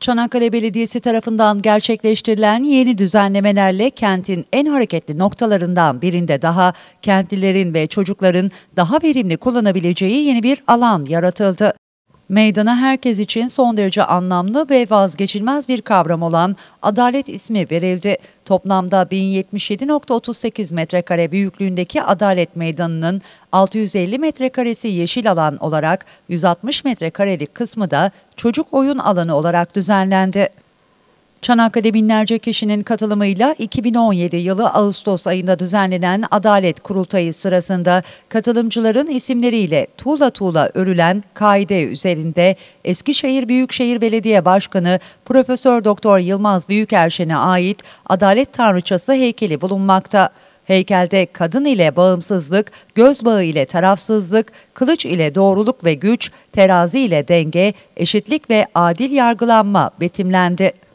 Çanakkale Belediyesi tarafından gerçekleştirilen yeni düzenlemelerle kentin en hareketli noktalarından birinde daha kentlilerin ve çocukların daha verimli kullanabileceği yeni bir alan yaratıldı meydana herkes için son derece anlamlı ve vazgeçilmez bir kavram olan adalet ismi verildi. Toplamda 1077.38 metrekare büyüklüğündeki Adalet Meydanı'nın 650 metrekaresi yeşil alan olarak 160 metrekarelik kısmı da çocuk oyun alanı olarak düzenlendi. Çanakkale binlerce kişinin katılımıyla 2017 yılı Ağustos ayında düzenlenen Adalet Kurultayı sırasında katılımcıların isimleriyle tuğla tuğla örülen kaide üzerinde Eskişehir Büyükşehir Belediye Başkanı Profesör Doktor Yılmaz Büyükerşen'e ait Adalet Tanrıçası heykeli bulunmakta. Heykelde kadın ile bağımsızlık, göz bağı ile tarafsızlık, kılıç ile doğruluk ve güç, terazi ile denge, eşitlik ve adil yargılanma betimlendi.